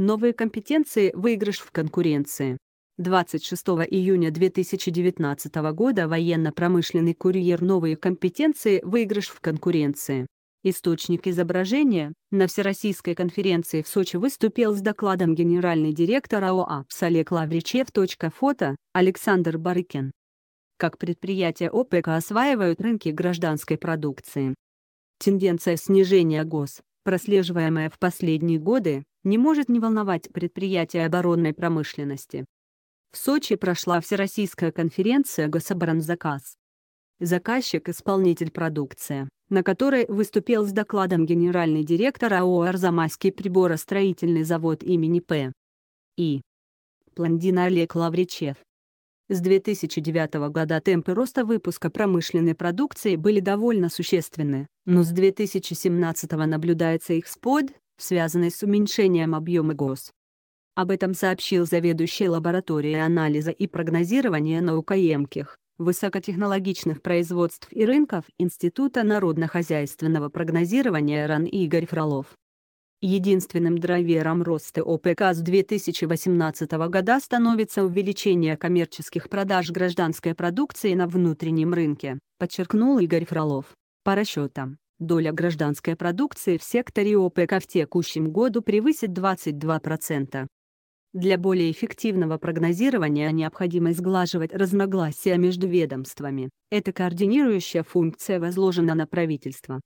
Новые компетенции «Выигрыш в конкуренции». 26 июня 2019 года военно-промышленный курьер «Новые компетенции. Выигрыш в конкуренции». Источник изображения на Всероссийской конференции в Сочи выступил с докладом генеральный директор АОА Олег Лавричев. Фото Александр Барыкин. Как предприятия ОПЕК осваивают рынки гражданской продукции. Тенденция снижения ГОС, прослеживаемая в последние годы, не может не волновать предприятия оборонной промышленности. В Сочи прошла Всероссийская конференция «Гособоронзаказ». Заказчик – исполнитель продукции, на которой выступил с докладом генеральный директор АО «Арзамасский приборостроительный завод имени П. И. Пландина Олег Лавричев. С 2009 года темпы роста выпуска промышленной продукции были довольно существенны, но с 2017 наблюдается их спад, связанный с уменьшением объема ГОС. Об этом сообщил заведующий лабораторией анализа и прогнозирования наукоемких, высокотехнологичных производств и рынков Института народно-хозяйственного прогнозирования РАН Игорь Фролов. Единственным драйвером роста ОПК с 2018 года становится увеличение коммерческих продаж гражданской продукции на внутреннем рынке, подчеркнул Игорь Фролов. По расчетам, Доля гражданской продукции в секторе ОПК в текущем году превысит 22%. Для более эффективного прогнозирования необходимо сглаживать разногласия между ведомствами. Эта координирующая функция возложена на правительство.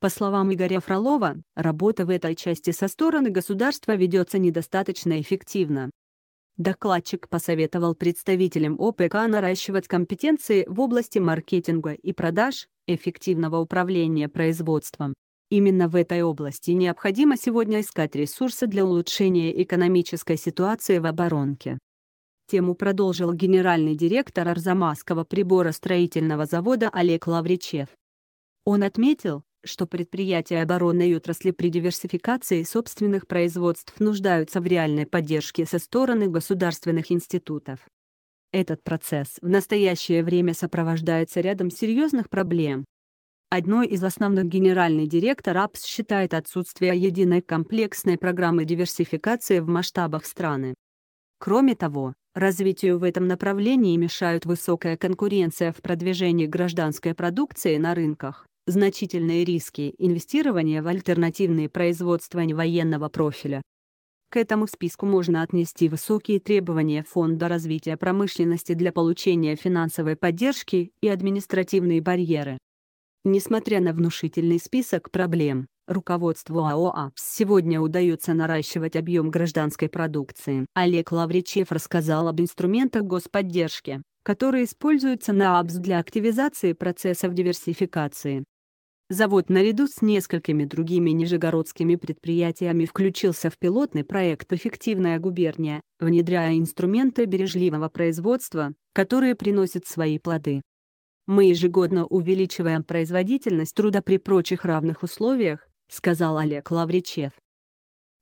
По словам Игоря Фролова, работа в этой части со стороны государства ведется недостаточно эффективно. Докладчик посоветовал представителям ОПК наращивать компетенции в области маркетинга и продаж, эффективного управления производством. Именно в этой области необходимо сегодня искать ресурсы для улучшения экономической ситуации в оборонке. Тему продолжил генеральный директор Арзамасского приборостроительного завода Олег Лавричев. Он отметил, что предприятия оборонной отрасли при диверсификации собственных производств нуждаются в реальной поддержке со стороны государственных институтов. Этот процесс в настоящее время сопровождается рядом серьезных проблем. Одной из основных генеральный директор АПС считает отсутствие единой комплексной программы диверсификации в масштабах страны. Кроме того, развитию в этом направлении мешают высокая конкуренция в продвижении гражданской продукции на рынках значительные риски инвестирования в альтернативные производства военного профиля. К этому списку можно отнести высокие требования Фонда развития промышленности для получения финансовой поддержки и административные барьеры. Несмотря на внушительный список проблем, руководству АОА сегодня удается наращивать объем гражданской продукции. Олег Лавричев рассказал об инструментах господдержки, которые используются на АБС для активизации процессов диверсификации. Завод наряду с несколькими другими нижегородскими предприятиями включился в пилотный проект «Эффективная губерния», внедряя инструменты бережливого производства, которые приносят свои плоды. «Мы ежегодно увеличиваем производительность труда при прочих равных условиях», сказал Олег Лавричев.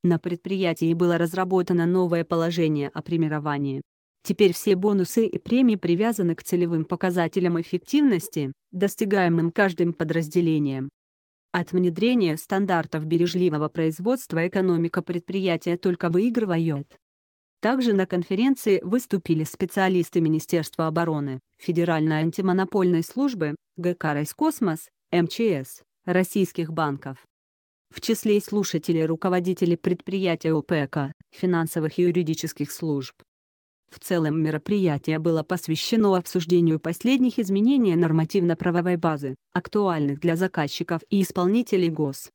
На предприятии было разработано новое положение о премировании. Теперь все бонусы и премии привязаны к целевым показателям эффективности, достигаемым каждым подразделением. От внедрения стандартов бережливого производства экономика предприятия только выигрывает. Также на конференции выступили специалисты Министерства обороны, Федеральной антимонопольной службы, ГК «Райскосмос», МЧС, российских банков. В числе слушателей руководители предприятия ОПК, финансовых и юридических служб, в целом мероприятие было посвящено обсуждению последних изменений нормативно-правовой базы, актуальных для заказчиков и исполнителей ГОС.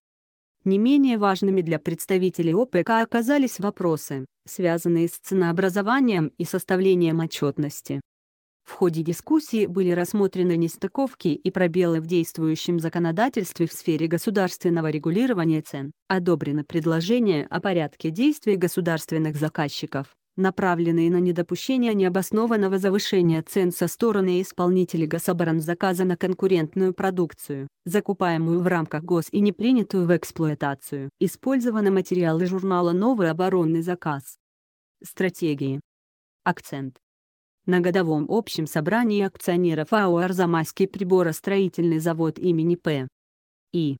Не менее важными для представителей ОПК оказались вопросы, связанные с ценообразованием и составлением отчетности. В ходе дискуссии были рассмотрены нестыковки и пробелы в действующем законодательстве в сфере государственного регулирования цен, одобрены предложения о порядке действий государственных заказчиков, направленные на недопущение необоснованного завышения цен со стороны исполнителей гособоронзаказа на конкурентную продукцию, закупаемую в рамках гос и не принятую в эксплуатацию. Использованы материалы журнала «Новый оборонный заказ». Стратегии. Акцент. На годовом общем собрании акционеров АО «Арзамасский приборостроительный завод» имени П. И.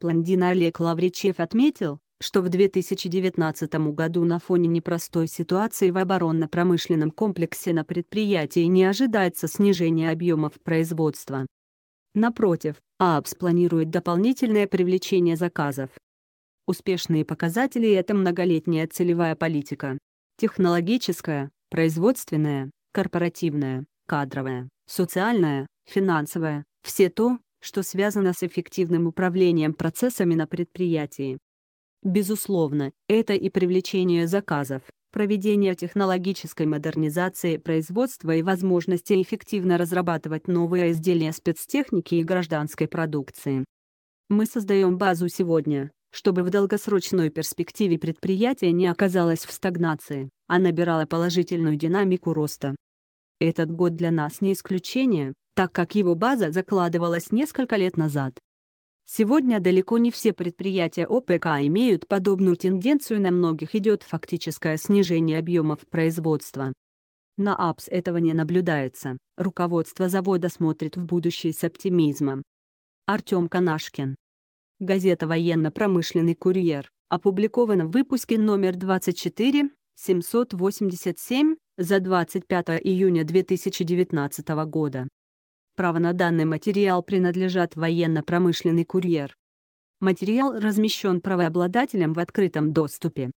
Пландин Олег Лавричев отметил, что в 2019 году на фоне непростой ситуации в оборонно-промышленном комплексе на предприятии не ожидается снижения объемов производства. Напротив, ААПС планирует дополнительное привлечение заказов. Успешные показатели – это многолетняя целевая политика. Технологическая, производственная, корпоративная, кадровая, социальная, финансовая – все то, что связано с эффективным управлением процессами на предприятии. Безусловно, это и привлечение заказов, проведение технологической модернизации производства и возможности эффективно разрабатывать новые изделия спецтехники и гражданской продукции. Мы создаем базу сегодня, чтобы в долгосрочной перспективе предприятие не оказалось в стагнации, а набирало положительную динамику роста. Этот год для нас не исключение, так как его база закладывалась несколько лет назад. Сегодня далеко не все предприятия ОПК имеют подобную тенденцию, на многих идет фактическое снижение объемов производства. На АПС этого не наблюдается, руководство завода смотрит в будущее с оптимизмом. Артем Канашкин. Газета «Военно-промышленный курьер» опубликована в выпуске номер 24, 787, за 25 июня 2019 года. Право на данный материал принадлежат военно-промышленный курьер. Материал размещен правообладателем в открытом доступе.